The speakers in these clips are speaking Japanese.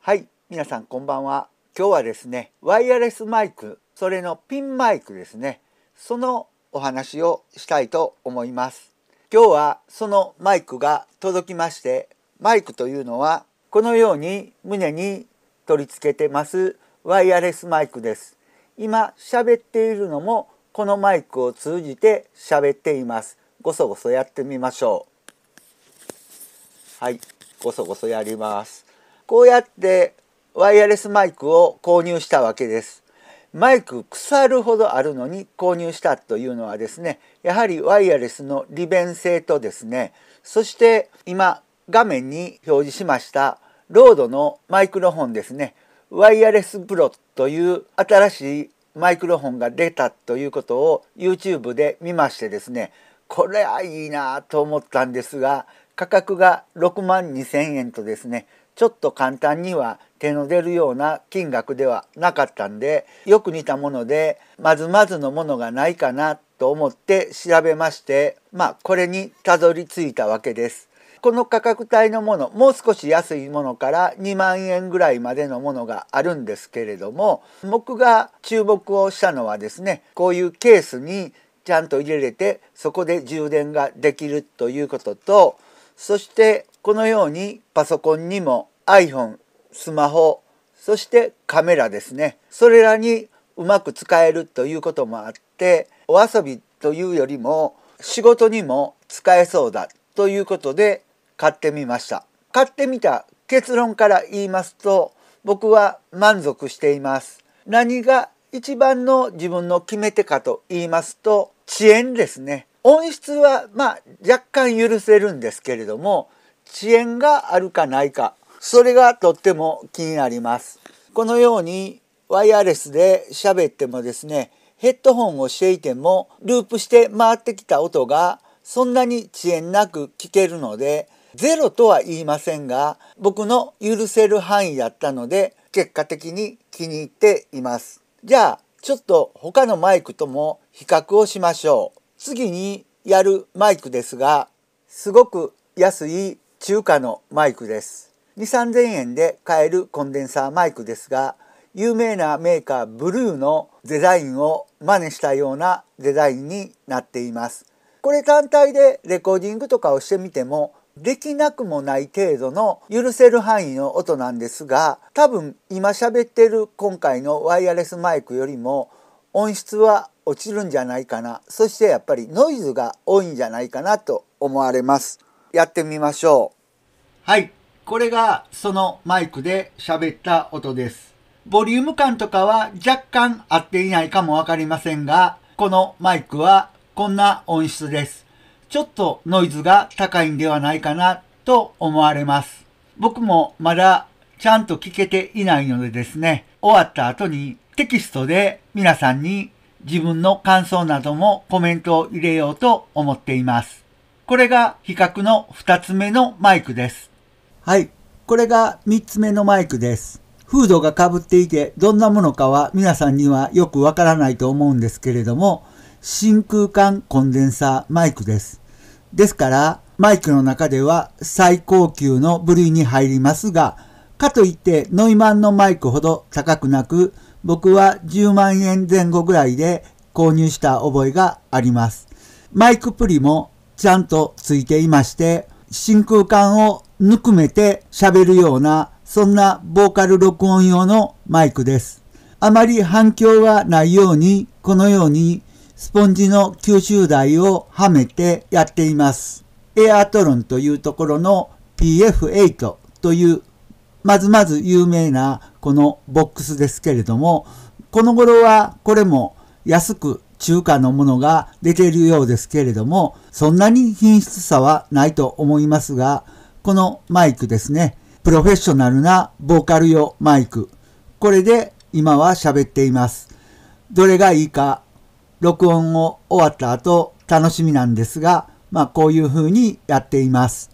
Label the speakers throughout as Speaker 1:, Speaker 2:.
Speaker 1: はい皆さんこんばんは今日はですねワイヤレスマイクそれのピンマイクですねそのお話をしたいと思います今日はそのマイクが届きましてマイクというのはこのように胸に取り付けてますワイヤレスマイクです今喋っているのもこのマイクを通じて喋っていますごそごそやってみましょうはいごそごそやりますこうやってワイヤレスマイクを購入したわけです。マイク腐るほどあるのに購入したというのはですねやはりワイヤレスの利便性とですねそして今画面に表示しましたロードのマイクロフォンですねワイヤレスプロという新しいマイクロフォンが出たということを YouTube で見ましてですねこれはいいなと思ったんですが価格が6万2,000円とですねちょっと簡単には手の出るような金額ではなかったんでよく似たものでまずまずのものがないかなと思って調べましてまあこれにたどり着いたわけです。この価格帯のものもう少し安いものから2万円ぐらいまでのものがあるんですけれども僕が注目をしたのはですねこういうケースにちゃんと入れれてそこで充電ができるということとそしてこのようにパソコンにも iPhone スマホそしてカメラですねそれらにうまく使えるということもあってお遊びというよりも仕事にも使えそうだということで買ってみました買ってみた結論から言いますと僕は満足しています何が一番の自分の決め手かと言いますと遅延ですね音質はまあ若干許せるんですけれども遅延があるかないかそれがとっても気になります。このようにワイヤレスで喋ってもですね、ヘッドホンをしていてもループして回ってきた音がそんなに遅延なく聞けるので、ゼロとは言いませんが、僕の許せる範囲だったので、結果的に気に入っています。じゃあ、ちょっと他のマイクとも比較をしましょう。次にやるマイクですが、すごく安い中華のマイクです。2 3 0 0円で買えるコンデンサーマイクですが有名なメーカーブルーのデザインを真似したようなデザインになっていますこれ単体でレコーディングとかをしてみてもできなくもない程度の許せる範囲の音なんですが多分今喋ってる今回のワイヤレスマイクよりも音質は落ちるんじゃないかなそしてやっぱりノイズが多いんじゃないかなと思われますやってみましょうはいこれがそのマイクで喋った音です。ボリューム感とかは若干合っていないかもわかりませんが、このマイクはこんな音質です。ちょっとノイズが高いんではないかなと思われます。僕もまだちゃんと聞けていないのでですね、終わった後にテキストで皆さんに自分の感想などもコメントを入れようと思っています。これが比較の2つ目のマイクです。はい。これが3つ目のマイクです。フードがかぶっていてどんなものかは皆さんにはよくわからないと思うんですけれども、真空管コンデンサーマイクです。ですから、マイクの中では最高級の部類に入りますが、かといってノイマンのマイクほど高くなく、僕は10万円前後ぐらいで購入した覚えがあります。マイクプリもちゃんとついていまして、真空管をぬくめて喋るような、そんなボーカル録音用のマイクです。あまり反響がないように、このようにスポンジの吸収台をはめてやっています。エアトロンというところの PF8 という、まずまず有名なこのボックスですけれども、この頃はこれも安く中華のものが出ているようですけれども、そんなに品質差はないと思いますが、このマイクですね。プロフェッショナルなボーカル用マイク。これで今は喋っています。どれがいいか、録音を終わった後楽しみなんですが、まあこういう風にやっています。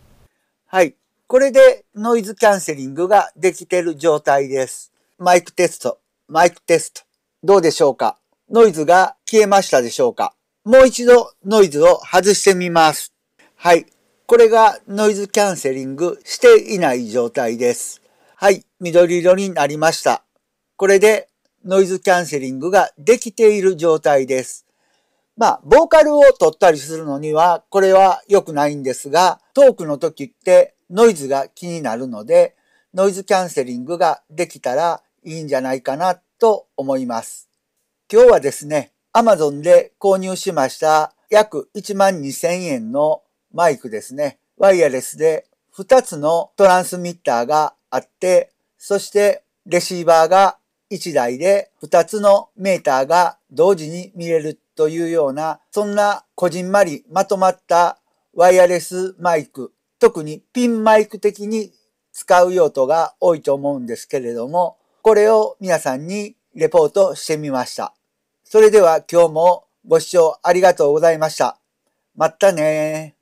Speaker 1: はい。これでノイズキャンセリングができてる状態です。マイクテスト、マイクテスト。どうでしょうかノイズが消えましたでしょうかもう一度ノイズを外してみます。はい。これがノイズキャンセリングしていない状態です。はい、緑色になりました。これでノイズキャンセリングができている状態です。まあ、ボーカルを取ったりするのには、これは良くないんですが、トークの時ってノイズが気になるので、ノイズキャンセリングができたらいいんじゃないかなと思います。今日はですね、Amazon で購入しました約1万2000円のマイクですね。ワイヤレスで2つのトランスミッターがあって、そしてレシーバーが1台で2つのメーターが同時に見れるというような、そんなこじんまりまとまったワイヤレスマイク、特にピンマイク的に使う用途が多いと思うんですけれども、これを皆さんにレポートしてみました。それでは今日もご視聴ありがとうございました。またね